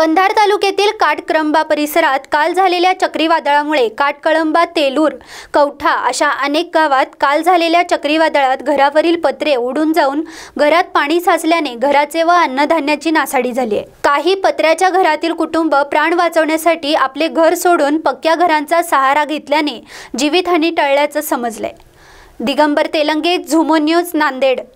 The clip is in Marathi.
कंधार तालुक्यातील काटकळंबा परिसरात काल झालेल्या चक्रीवादळामुळे काटकळंबा तेलूर कवठा अशा अनेक गावात काल झालेल्या चक्रीवादळात घरावरील पत्रे उडून जाऊन घरात पाणी साचल्याने घराचे व अन्नधान्याची नासाडी झाली आहे काही पत्र्याच्या घरातील कुटुंब प्राण वाचवण्यासाठी आपले घर सोडून पक्क्या घरांचा सहारा घेतल्याने जीवितहानी टळल्याचं समजलंय दिगंबर तेलंगे झुमो न्यूज नांदेड